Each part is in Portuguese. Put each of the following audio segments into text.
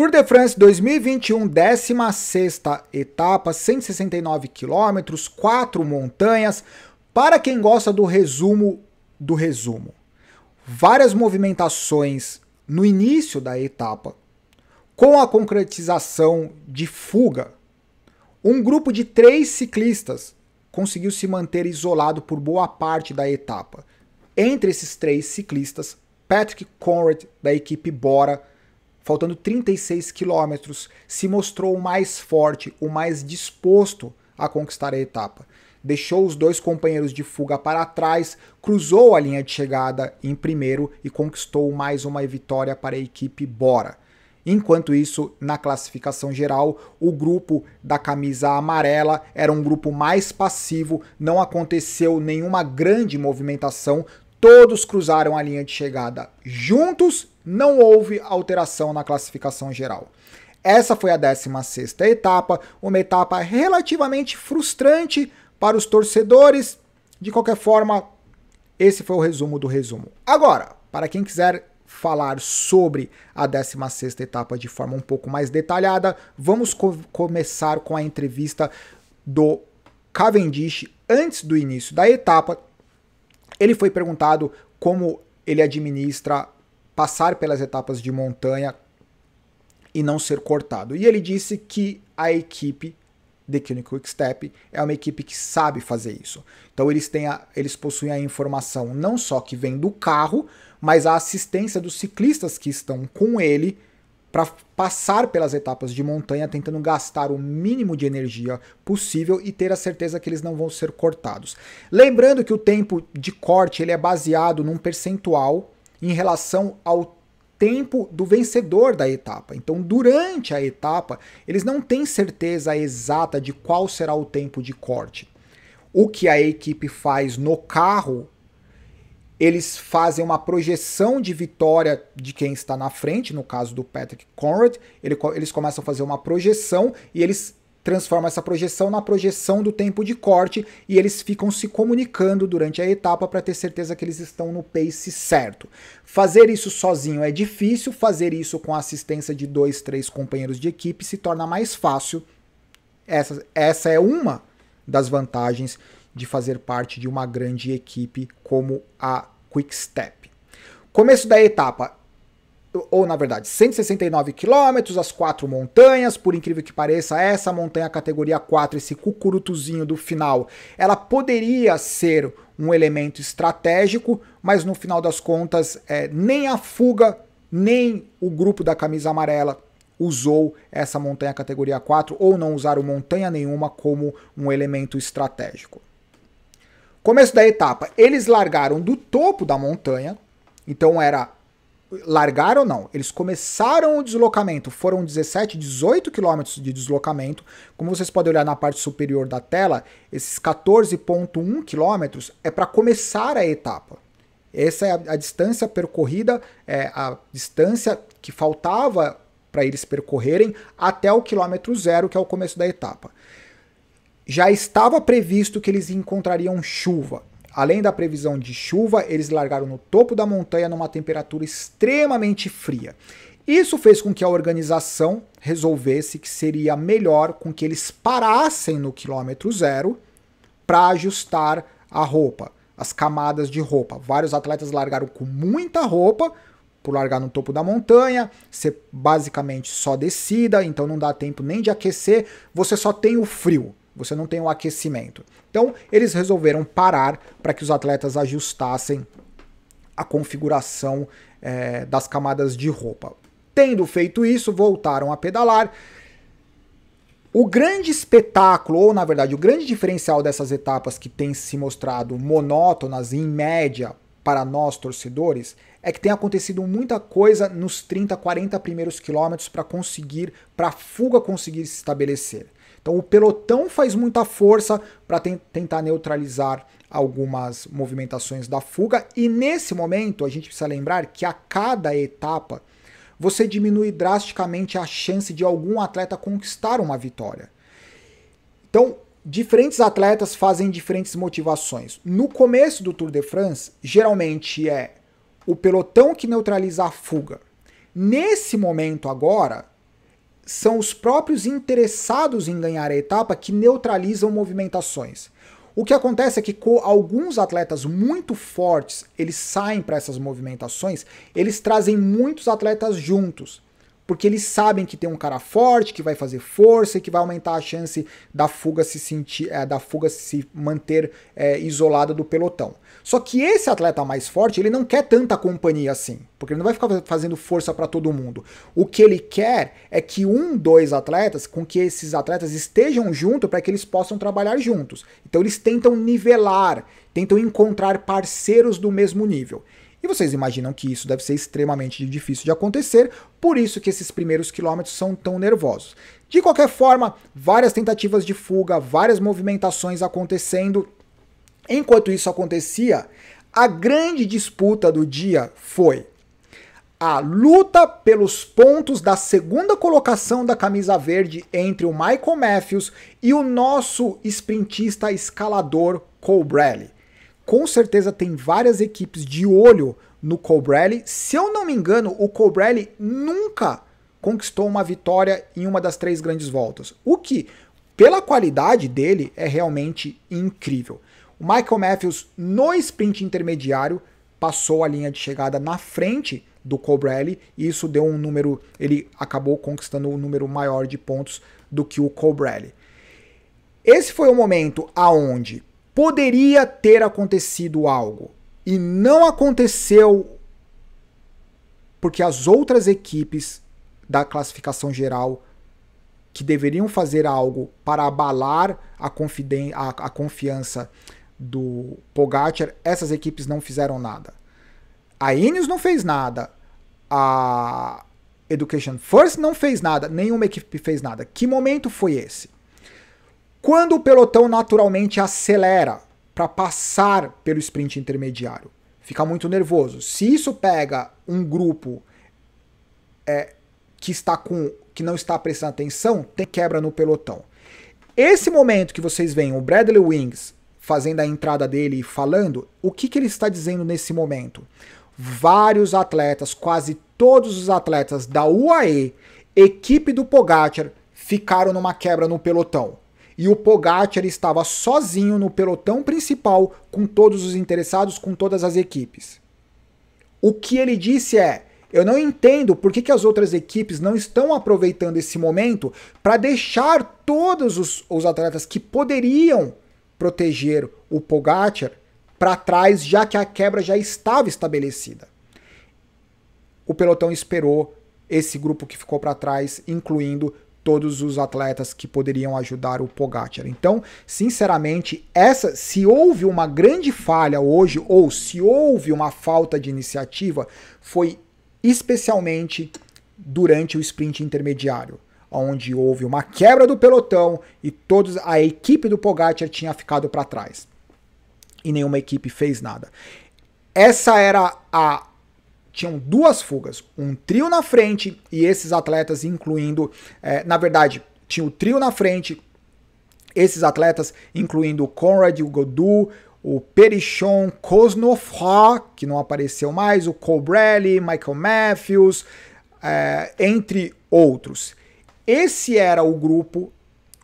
Tour de France 2021, 16 etapa, 169 quilômetros, quatro montanhas. Para quem gosta do resumo do resumo, várias movimentações no início da etapa, com a concretização de fuga. Um grupo de três ciclistas conseguiu se manter isolado por boa parte da etapa. Entre esses três ciclistas, Patrick Conrad da equipe Bora faltando 36 quilômetros, se mostrou o mais forte, o mais disposto a conquistar a etapa. Deixou os dois companheiros de fuga para trás, cruzou a linha de chegada em primeiro e conquistou mais uma vitória para a equipe Bora. Enquanto isso, na classificação geral, o grupo da camisa amarela era um grupo mais passivo, não aconteceu nenhuma grande movimentação, Todos cruzaram a linha de chegada juntos, não houve alteração na classificação geral. Essa foi a 16ª etapa, uma etapa relativamente frustrante para os torcedores. De qualquer forma, esse foi o resumo do resumo. Agora, para quem quiser falar sobre a 16ª etapa de forma um pouco mais detalhada, vamos co começar com a entrevista do Cavendish antes do início da etapa, ele foi perguntado como ele administra passar pelas etapas de montanha e não ser cortado. E ele disse que a equipe The Clinic Quick Step é uma equipe que sabe fazer isso. Então eles têm a, eles possuem a informação não só que vem do carro, mas a assistência dos ciclistas que estão com ele para passar pelas etapas de montanha tentando gastar o mínimo de energia possível e ter a certeza que eles não vão ser cortados. Lembrando que o tempo de corte ele é baseado num percentual em relação ao tempo do vencedor da etapa. Então, durante a etapa, eles não têm certeza exata de qual será o tempo de corte. O que a equipe faz no carro eles fazem uma projeção de vitória de quem está na frente, no caso do Patrick Conrad, ele, eles começam a fazer uma projeção e eles transformam essa projeção na projeção do tempo de corte e eles ficam se comunicando durante a etapa para ter certeza que eles estão no pace certo. Fazer isso sozinho é difícil, fazer isso com a assistência de dois, três companheiros de equipe se torna mais fácil. Essa, essa é uma das vantagens de fazer parte de uma grande equipe como a Quickstep. Começo da etapa, ou na verdade, 169 quilômetros, as quatro montanhas, por incrível que pareça, essa montanha categoria 4, esse cucurutuzinho do final, ela poderia ser um elemento estratégico, mas no final das contas, é, nem a fuga, nem o grupo da camisa amarela usou essa montanha categoria 4 ou não usaram montanha nenhuma como um elemento estratégico. Começo da etapa, eles largaram do topo da montanha, então era largaram não, eles começaram o deslocamento, foram 17, 18 quilômetros de deslocamento. Como vocês podem olhar na parte superior da tela, esses 14.1 quilômetros é para começar a etapa. Essa é a, a distância percorrida, é a distância que faltava para eles percorrerem até o quilômetro zero, que é o começo da etapa já estava previsto que eles encontrariam chuva. Além da previsão de chuva, eles largaram no topo da montanha numa temperatura extremamente fria. Isso fez com que a organização resolvesse que seria melhor com que eles parassem no quilômetro zero para ajustar a roupa, as camadas de roupa. Vários atletas largaram com muita roupa por largar no topo da montanha, ser basicamente só descida, então não dá tempo nem de aquecer, você só tem o frio você não tem o aquecimento. Então, eles resolveram parar para que os atletas ajustassem a configuração é, das camadas de roupa. Tendo feito isso, voltaram a pedalar. O grande espetáculo, ou na verdade o grande diferencial dessas etapas que tem se mostrado monótonas em média para nós torcedores, é que tem acontecido muita coisa nos 30, 40 primeiros quilômetros para conseguir, para a fuga conseguir se estabelecer. Então o pelotão faz muita força para tentar neutralizar algumas movimentações da fuga e nesse momento a gente precisa lembrar que a cada etapa você diminui drasticamente a chance de algum atleta conquistar uma vitória. Então, diferentes atletas fazem diferentes motivações. No começo do Tour de France, geralmente é o pelotão que neutraliza a fuga. Nesse momento agora, são os próprios interessados em ganhar a etapa que neutralizam movimentações. O que acontece é que com alguns atletas muito fortes, eles saem para essas movimentações, eles trazem muitos atletas juntos porque eles sabem que tem um cara forte, que vai fazer força e que vai aumentar a chance da fuga se sentir, é, da fuga se manter é, isolada do pelotão. Só que esse atleta mais forte, ele não quer tanta companhia assim, porque ele não vai ficar fazendo força para todo mundo. O que ele quer é que um, dois atletas, com que esses atletas estejam junto para que eles possam trabalhar juntos. Então eles tentam nivelar, tentam encontrar parceiros do mesmo nível. E vocês imaginam que isso deve ser extremamente difícil de acontecer, por isso que esses primeiros quilômetros são tão nervosos. De qualquer forma, várias tentativas de fuga, várias movimentações acontecendo. Enquanto isso acontecia, a grande disputa do dia foi a luta pelos pontos da segunda colocação da camisa verde entre o Michael Matthews e o nosso sprintista escalador Cole Bradley com certeza tem várias equipes de olho no Colbrelli. Se eu não me engano, o Colbrelli nunca conquistou uma vitória em uma das três grandes voltas. O que, pela qualidade dele, é realmente incrível. O Michael Matthews, no sprint intermediário, passou a linha de chegada na frente do Colbrelli e isso deu um número, ele acabou conquistando um número maior de pontos do que o Colbrelli. Esse foi o momento aonde poderia ter acontecido algo e não aconteceu porque as outras equipes da classificação geral que deveriam fazer algo para abalar a, a, a confiança do Pogacar, essas equipes não fizeram nada. A Ineos não fez nada, a Education First não fez nada, nenhuma equipe fez nada. Que momento foi esse? Quando o pelotão naturalmente acelera para passar pelo sprint intermediário, fica muito nervoso. Se isso pega um grupo é, que está com que não está prestando atenção, tem quebra no pelotão. Esse momento que vocês veem o Bradley Wings fazendo a entrada dele e falando, o que, que ele está dizendo nesse momento? Vários atletas, quase todos os atletas da UAE, equipe do Pogacar, ficaram numa quebra no pelotão e o Pogacar estava sozinho no pelotão principal com todos os interessados, com todas as equipes. O que ele disse é: eu não entendo por que, que as outras equipes não estão aproveitando esse momento para deixar todos os, os, atletas que poderiam proteger o Pogacar para trás, já que a quebra já estava estabelecida. O pelotão esperou esse grupo que ficou para trás, incluindo todos os atletas que poderiam ajudar o Pogacar. Então, sinceramente, essa se houve uma grande falha hoje ou se houve uma falta de iniciativa, foi especialmente durante o sprint intermediário, onde houve uma quebra do pelotão e todos a equipe do Pogacar tinha ficado para trás. E nenhuma equipe fez nada. Essa era a tinham duas fugas, um trio na frente e esses atletas, incluindo, é, na verdade, tinha o trio na frente, esses atletas, incluindo o Conrad, o Godu, o Perichon Kosnofra, que não apareceu mais, o Cobrelli, Michael Matthews, é, entre outros. Esse era o grupo,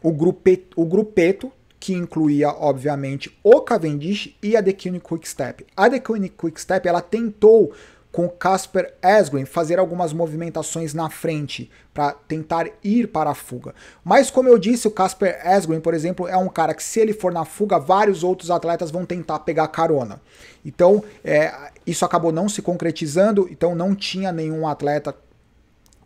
o, o grupeto, que incluía, obviamente, o Cavendish e a The Quick Quickstep. A The Quick Quickstep, ela tentou com Casper Esguin fazer algumas movimentações na frente para tentar ir para a fuga. Mas como eu disse, o Casper Esguin, por exemplo, é um cara que se ele for na fuga, vários outros atletas vão tentar pegar carona. Então é, isso acabou não se concretizando, então não tinha nenhum atleta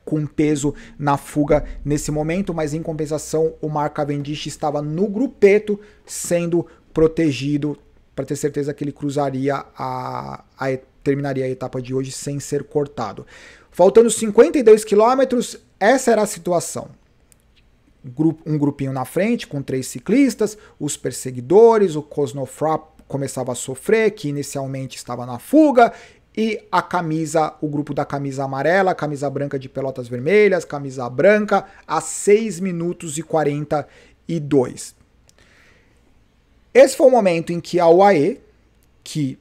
com peso na fuga nesse momento, mas em compensação o Mark Cavendish estava no grupeto sendo protegido para ter certeza que ele cruzaria a, a etapa terminaria a etapa de hoje sem ser cortado. Faltando 52 quilômetros, essa era a situação. Um grupinho na frente com três ciclistas, os perseguidores, o Cosnofrap começava a sofrer, que inicialmente estava na fuga, e a camisa, o grupo da camisa amarela, camisa branca de pelotas vermelhas, camisa branca, a 6 minutos e 42. Esse foi o momento em que a UAE, que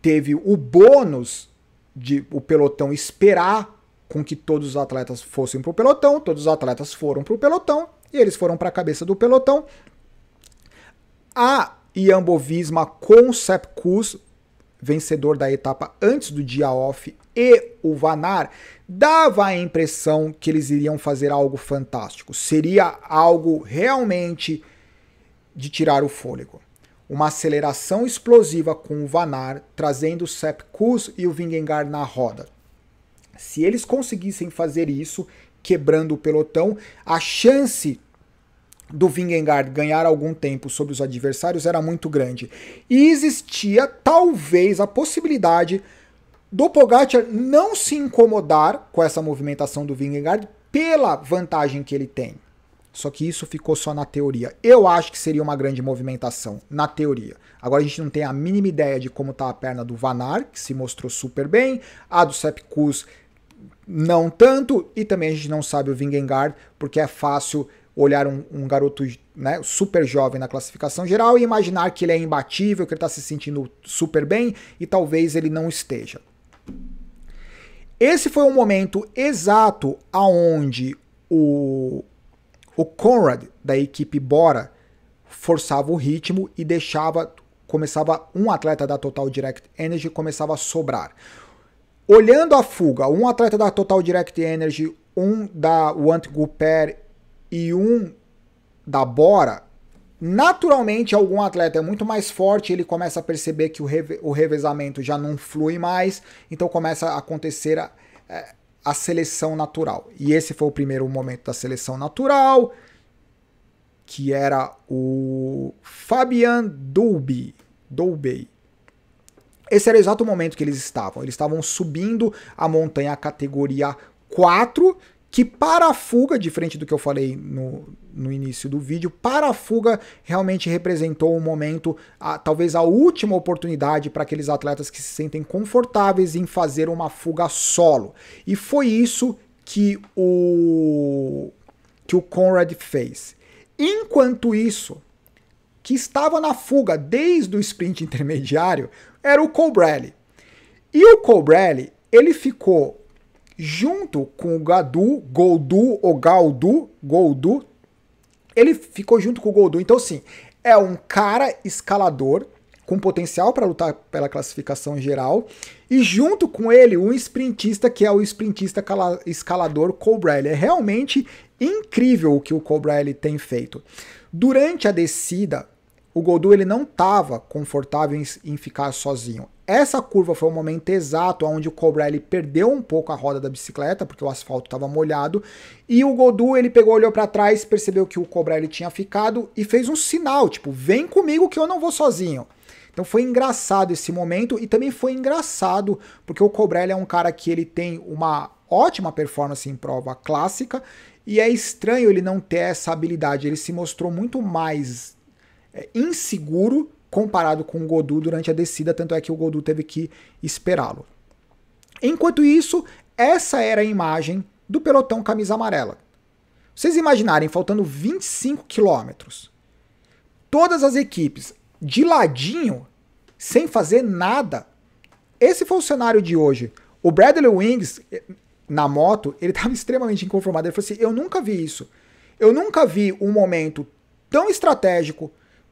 teve o bônus de o pelotão esperar com que todos os atletas fossem para o pelotão, todos os atletas foram para o pelotão e eles foram para a cabeça do pelotão. A Iambovisma com Sepkus, vencedor da etapa antes do dia off, e o Vanar, dava a impressão que eles iriam fazer algo fantástico. Seria algo realmente de tirar o fôlego uma aceleração explosiva com o Vanar, trazendo o Sepkus e o Vingengar na roda. Se eles conseguissem fazer isso, quebrando o pelotão, a chance do Vingegaard ganhar algum tempo sobre os adversários era muito grande. E existia talvez a possibilidade do Pogacar não se incomodar com essa movimentação do Vingegaard pela vantagem que ele tem. Só que isso ficou só na teoria. Eu acho que seria uma grande movimentação, na teoria. Agora a gente não tem a mínima ideia de como está a perna do Vanar, que se mostrou super bem, a do Sepkus não tanto, e também a gente não sabe o Vingegaard, porque é fácil olhar um, um garoto né, super jovem na classificação geral e imaginar que ele é imbatível, que ele está se sentindo super bem, e talvez ele não esteja. Esse foi o momento exato aonde o o Conrad, da equipe Bora, forçava o ritmo e deixava, começava um atleta da Total Direct Energy começava a sobrar. Olhando a fuga, um atleta da Total Direct Energy, um da Want Grouper e um da Bora, naturalmente algum atleta é muito mais forte, ele começa a perceber que o, reve o revezamento já não flui mais, então começa a acontecer a, é, a seleção natural. E esse foi o primeiro momento da seleção natural, que era o Fabian Dolby. Dolby. Esse era o exato momento que eles estavam. Eles estavam subindo a montanha categoria 4, que para a fuga, diferente do que eu falei no, no início do vídeo, para a fuga realmente representou um momento, a, talvez a última oportunidade para aqueles atletas que se sentem confortáveis em fazer uma fuga solo. E foi isso que o que o Conrad fez. Enquanto isso, que estava na fuga desde o sprint intermediário, era o Colbrelli. E o Colbrelli, ele ficou junto com o Gadu, Goldu ou Galdu, Goldu, ele ficou junto com o Goldo. então sim, é um cara escalador com potencial para lutar pela classificação geral e junto com ele um sprintista que é o sprintista escalador Colbrelli. É realmente incrível o que o Colbrelli tem feito. Durante a descida, o Goldu ele não estava confortável em, em, ficar sozinho. Essa curva foi o momento exato onde o Cobrelli perdeu um pouco a roda da bicicleta, porque o asfalto estava molhado, e o Goldu ele pegou, olhou para trás, percebeu que o Cobrelli tinha ficado e fez um sinal, tipo, vem comigo que eu não vou sozinho. Então foi engraçado esse momento e também foi engraçado porque o Cobrelli é um cara que ele tem uma ótima performance em prova clássica e é estranho ele não ter essa habilidade. Ele se mostrou muito mais é inseguro comparado com o Godu durante a descida, tanto é que o Godu teve que esperá-lo. Enquanto isso, essa era a imagem do pelotão camisa amarela. Vocês imaginarem, faltando 25 quilômetros, todas as equipes de ladinho, sem fazer nada. Esse foi o cenário de hoje. O Bradley Wings, eh, na moto, ele estava extremamente inconformado. Ele falou assim: Eu nunca vi isso. Eu nunca vi um momento tão estratégico,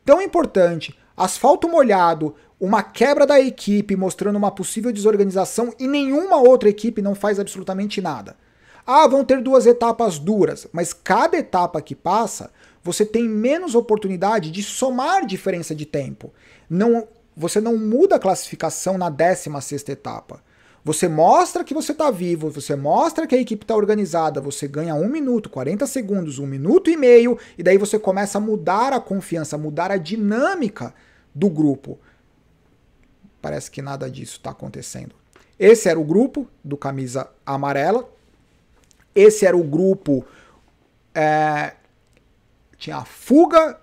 tão importante, asfalto molhado, uma quebra da equipe mostrando uma possível desorganização e nenhuma outra equipe não faz absolutamente nada. Ah, vão ter duas etapas duras, mas cada etapa que passa, você tem menos oportunidade de somar diferença de tempo. Não, você não muda a classificação na 16 sexta etapa. Você mostra que você está vivo, você mostra que a equipe está organizada, você ganha um minuto, 40 segundos, um minuto e meio, e daí você começa a mudar a confiança, mudar a dinâmica do grupo. Parece que nada disso está acontecendo. Esse era o grupo do camisa amarela. Esse era o grupo. É, tinha a fuga.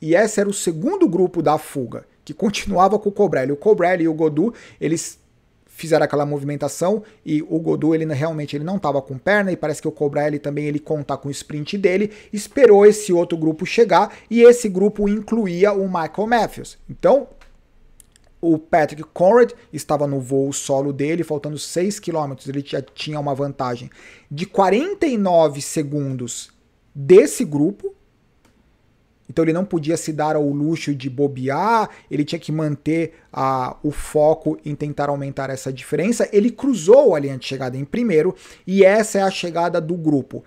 E esse era o segundo grupo da fuga, que continuava com o Cobrelli. O Cobrelli e o Godu, eles fizeram aquela movimentação e o Godu ele realmente ele não estava com perna e parece que o Cobra ele também ele conta com o sprint dele, esperou esse outro grupo chegar e esse grupo incluía o Michael Matthews. Então, o Patrick Conrad estava no voo solo dele, faltando 6 km, ele já tinha uma vantagem de 49 segundos desse grupo então ele não podia se dar ao luxo de bobear, ele tinha que manter a, o foco em tentar aumentar essa diferença. Ele cruzou a linha de chegada em primeiro e essa é a chegada do grupo.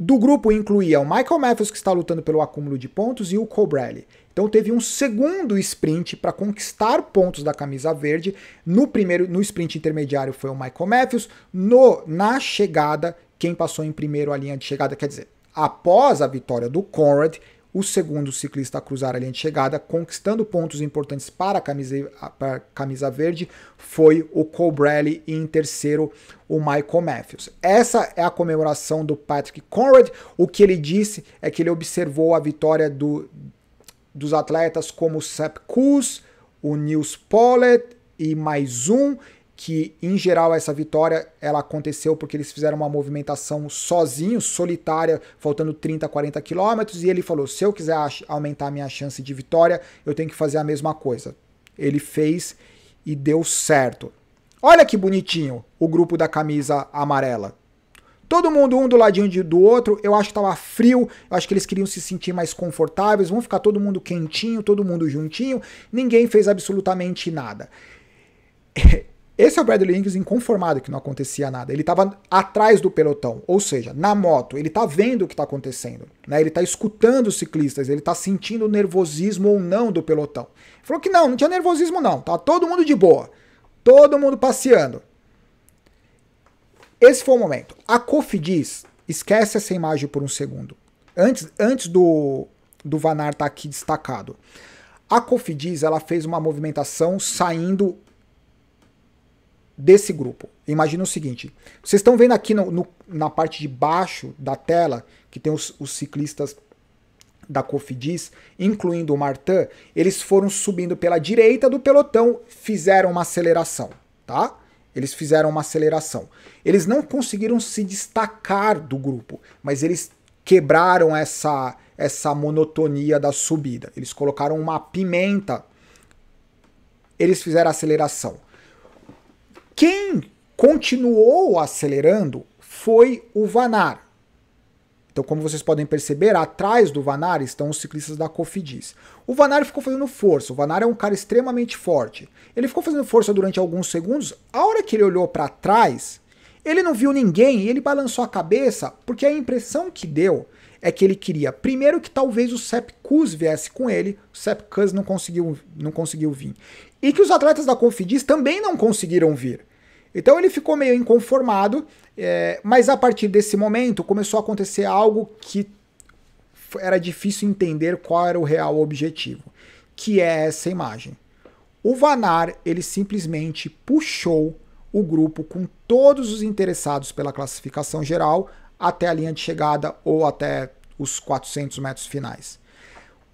Do grupo incluía o Michael Matthews, que está lutando pelo acúmulo de pontos, e o Cobrelli. Então teve um segundo sprint para conquistar pontos da camisa verde. No primeiro, no sprint intermediário foi o Michael Matthews. No, na chegada, quem passou em primeiro a linha de chegada, quer dizer, após a vitória do Conrad, o segundo ciclista a cruzar a linha de chegada, conquistando pontos importantes para a camisa, para a camisa verde, foi o Colbrelli e em terceiro o Michael Matthews. Essa é a comemoração do Patrick Conrad. O que ele disse é que ele observou a vitória do, dos atletas como o Sepp Kuss, o Nils Pollet e mais um, que em geral essa vitória ela aconteceu porque eles fizeram uma movimentação sozinhos, solitária, faltando 30, 40 quilômetros, e ele falou: se eu quiser aumentar a minha chance de vitória, eu tenho que fazer a mesma coisa. Ele fez e deu certo. Olha que bonitinho o grupo da camisa amarela. Todo mundo um do ladinho de, do outro, eu acho que tava frio, eu acho que eles queriam se sentir mais confortáveis, vão ficar todo mundo quentinho, todo mundo juntinho, ninguém fez absolutamente nada. Esse é o Bradley Wiggins inconformado que não acontecia nada. Ele estava atrás do pelotão, ou seja, na moto. Ele está vendo o que está acontecendo. Né? Ele está escutando os ciclistas, ele está sentindo o nervosismo ou não do pelotão. falou que não, não tinha nervosismo não. Tá todo mundo de boa. Todo mundo passeando. Esse foi o momento. A Cofidis, esquece essa imagem por um segundo. Antes, antes do, do Vanar estar tá aqui destacado. A Cofidis ela fez uma movimentação saindo desse grupo. Imagina o seguinte: vocês estão vendo aqui no, no, na parte de baixo da tela que tem os, os ciclistas da Cofidis, incluindo o Martin, eles foram subindo pela direita do pelotão, fizeram uma aceleração, tá? Eles fizeram uma aceleração. Eles não conseguiram se destacar do grupo, mas eles quebraram essa essa monotonia da subida. Eles colocaram uma pimenta. Eles fizeram aceleração. Quem continuou acelerando foi o Vanar. Então, como vocês podem perceber, atrás do Vanar estão os ciclistas da Cofidis. O Vanar ficou fazendo força. O Vanar é um cara extremamente forte. Ele ficou fazendo força durante alguns segundos. A hora que ele olhou para trás, ele não viu ninguém e ele balançou a cabeça porque a impressão que deu é que ele queria, primeiro, que talvez o Sepkus viesse com ele, o Sepkus não conseguiu, não conseguiu vir, e que os atletas da Confidis também não conseguiram vir. Então ele ficou meio inconformado, é, mas a partir desse momento começou a acontecer algo que era difícil entender qual era o real objetivo, que é essa imagem. O Vanar, ele simplesmente puxou o grupo com todos os interessados pela classificação geral até a linha de chegada ou até os 400 metros finais.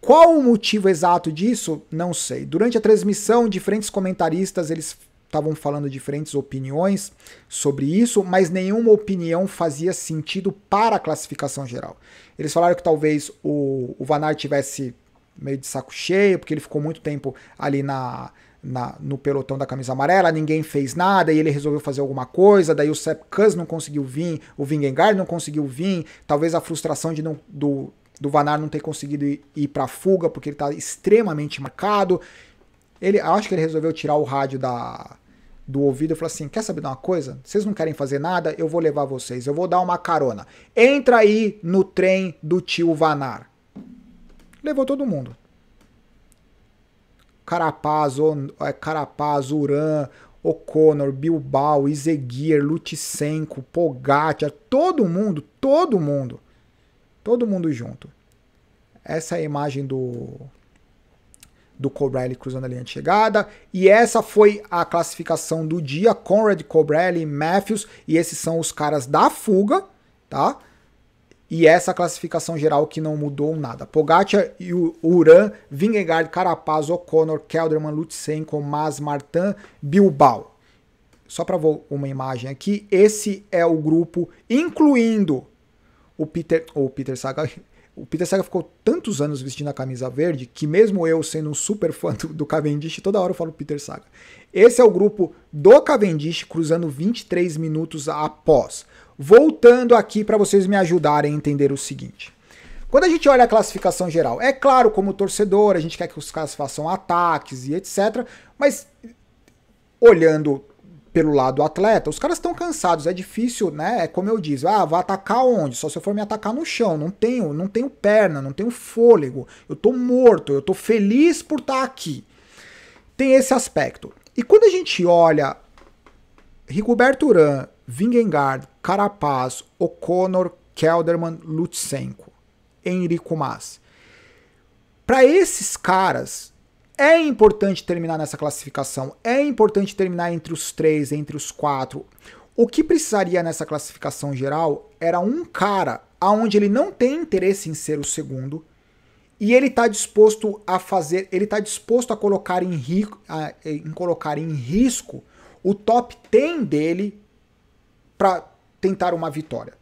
Qual o motivo exato disso? Não sei. Durante a transmissão, diferentes comentaristas eles estavam falando diferentes opiniões sobre isso, mas nenhuma opinião fazia sentido para a classificação geral. Eles falaram que talvez o, o Vanar tivesse meio de saco cheio, porque ele ficou muito tempo ali na, na, no pelotão da camisa amarela, ninguém fez nada e ele resolveu fazer alguma coisa, daí o Sepp Kuss não conseguiu vir, o Vingegaard não conseguiu vir, talvez a frustração de não, do, do Vanar não ter conseguido ir, ir para fuga porque ele está extremamente marcado. Ele, acho que ele resolveu tirar o rádio da, do ouvido e falou assim: quer saber de uma coisa? Vocês não querem fazer nada? Eu vou levar vocês, eu vou dar uma carona. Entra aí no trem do tio Vanar. Levou todo mundo. Carapaz, é, Carapaz, Uran, O'Connor, Bilbao, Izeguir, Lutsenko, Pogacar, todo mundo, todo mundo. Todo mundo junto. Essa é a imagem do do Cobrelli cruzando a linha de chegada. E essa foi a classificação do dia. Conrad, Cobrelli, Matthews. E esses são os caras da fuga, tá? e essa classificação geral que não mudou nada. Pogacar e o Uran, Vingegaard, Carapaz, O'Connor, Kelderman, Lutsenko, Mas, Martin, Bilbao. Só para uma imagem aqui, esse é o grupo incluindo o Peter, o Peter Saga, o Peter Saga ficou tantos anos vestindo a camisa verde que mesmo eu sendo um super fã do, do, Cavendish, toda hora eu falo Peter Saga. Esse é o grupo do Cavendish cruzando 23 minutos após. Voltando aqui para vocês me ajudarem a entender o seguinte. Quando a gente olha a classificação geral, é claro, como torcedor, a gente quer que os caras façam ataques e etc. Mas olhando pelo lado atleta, os caras estão cansados, é difícil, né? É como eu disse, ah, vai atacar onde? Só se eu for me atacar no chão, não tenho, não tenho perna, não tenho fôlego, eu tô morto, eu tô feliz por estar tá aqui. Tem esse aspecto. E quando a gente olha Rigoberto Urã Vingegaard, Carapaz, O'Connor, Kelderman, Lutsenko, Enrico Mas. Para esses caras, é importante terminar nessa classificação, é importante terminar entre os três, entre os quatro. O que precisaria nessa classificação geral era um cara aonde ele não tem interesse em ser o segundo e ele está disposto a fazer, ele está disposto a colocar em, ri, a, em colocar em risco o top 10 dele para tentar uma vitória.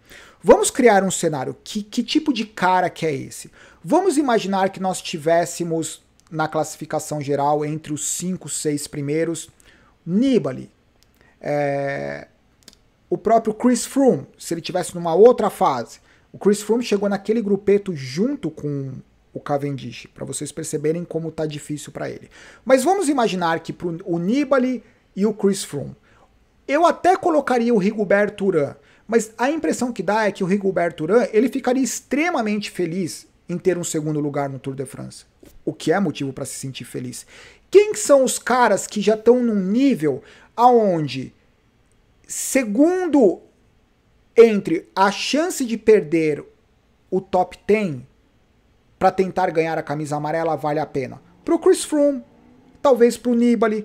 Vamos criar um cenário. Que, que tipo de cara que é esse? Vamos imaginar que nós tivéssemos na classificação geral entre os cinco, seis primeiros. Nibali, é, o próprio Chris Froome, se ele tivesse numa outra fase. O Chris Froome chegou naquele grupeto junto com o Cavendish, para vocês perceberem como tá difícil para ele. Mas vamos imaginar que pro, o Nibali e o Chris Froome eu até colocaria o Rigobert Turan, mas a impressão que dá é que o Rigobert Turan ele ficaria extremamente feliz em ter um segundo lugar no Tour de France, o que é motivo para se sentir feliz. Quem são os caras que já estão num nível aonde, segundo entre a chance de perder o top 10 para tentar ganhar a camisa amarela vale a pena? Para o Chris Froome, talvez para o Nibali.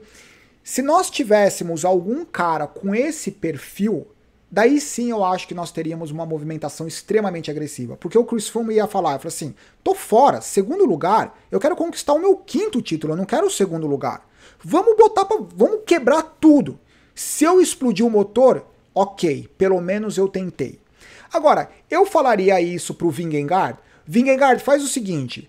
Se nós tivéssemos algum cara com esse perfil, daí sim eu acho que nós teríamos uma movimentação extremamente agressiva. Porque o Chris Froome ia falar, falar assim, tô fora, segundo lugar, eu quero conquistar o meu quinto título, eu não quero o segundo lugar. Vamos botar pra, vamos quebrar tudo. Se eu explodir o motor, ok, pelo menos eu tentei. Agora, eu falaria isso pro Vingegaard. Vingegaard, faz o seguinte,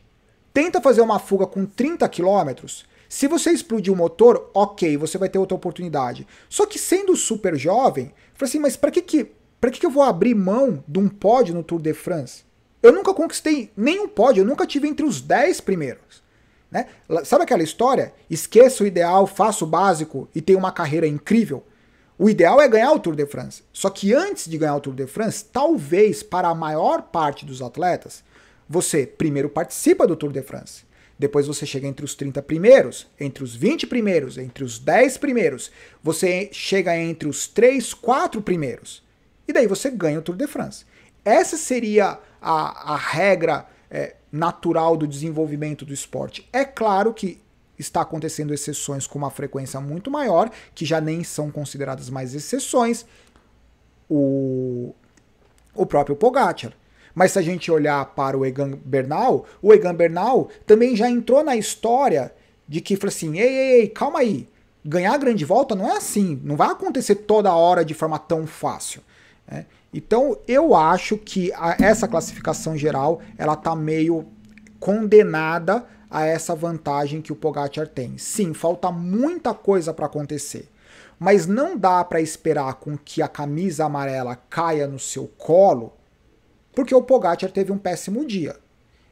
tenta fazer uma fuga com 30 quilômetros, se você explodir o motor, ok, você vai ter outra oportunidade. Só que sendo super jovem, eu assim, mas para que que, pra que que eu vou abrir mão de um pódio no Tour de France? Eu nunca conquistei nenhum pódio, eu nunca tive entre os 10 primeiros. Né? Sabe aquela história? Esqueça o ideal, faça o básico e tenha uma carreira incrível. O ideal é ganhar o Tour de France. Só que antes de ganhar o Tour de France, talvez para a maior parte dos atletas, você primeiro participa do Tour de France. Depois você chega entre os 30 primeiros, entre os 20 primeiros, entre os 10 primeiros. Você chega entre os 3, 4 primeiros. E daí você ganha o Tour de France. Essa seria a, a regra é, natural do desenvolvimento do esporte. É claro que está acontecendo exceções com uma frequência muito maior, que já nem são consideradas mais exceções. O, o próprio Pogacar mas se a gente olhar para o Egan Bernal, o Egan Bernal também já entrou na história de que falou assim: ei, ei, ei, calma aí. Ganhar a grande volta não é assim, não vai acontecer toda hora de forma tão fácil. Né? Então eu acho que a, essa classificação geral ela tá meio condenada a essa vantagem que o Pogacar tem. Sim, falta muita coisa para acontecer, mas não dá para esperar com que a camisa amarela caia no seu colo porque o Pogacar teve um péssimo dia.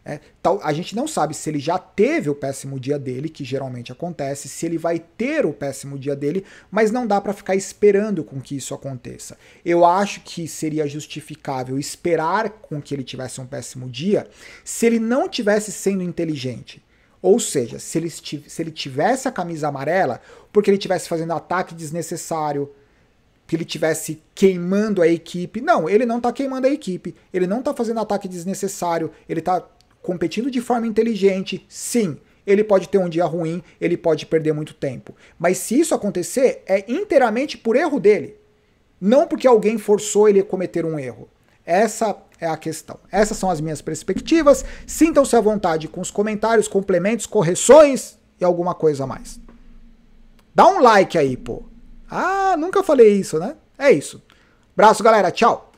É, tal, a gente não sabe se ele já teve o péssimo dia dele, que geralmente acontece, se ele vai ter o péssimo dia dele, mas não dá para ficar esperando com que isso aconteça. Eu acho que seria justificável esperar com que ele tivesse um péssimo dia se ele não tivesse sendo inteligente. Ou seja, se ele, se ele tivesse a camisa amarela porque ele tivesse fazendo ataque desnecessário, que ele tivesse queimando a equipe. Não, ele não tá queimando a equipe. Ele não tá fazendo ataque desnecessário. Ele tá competindo de forma inteligente. Sim, ele pode ter um dia ruim, ele pode perder muito tempo. Mas se isso acontecer, é inteiramente por erro dele. Não porque alguém forçou ele a cometer um erro. Essa é a questão. Essas são as minhas perspectivas. Sintam-se à vontade com os comentários, complementos, correções e alguma coisa a mais. Dá um like aí, pô. Ah, nunca falei isso, né? É isso. Abraço, galera. Tchau.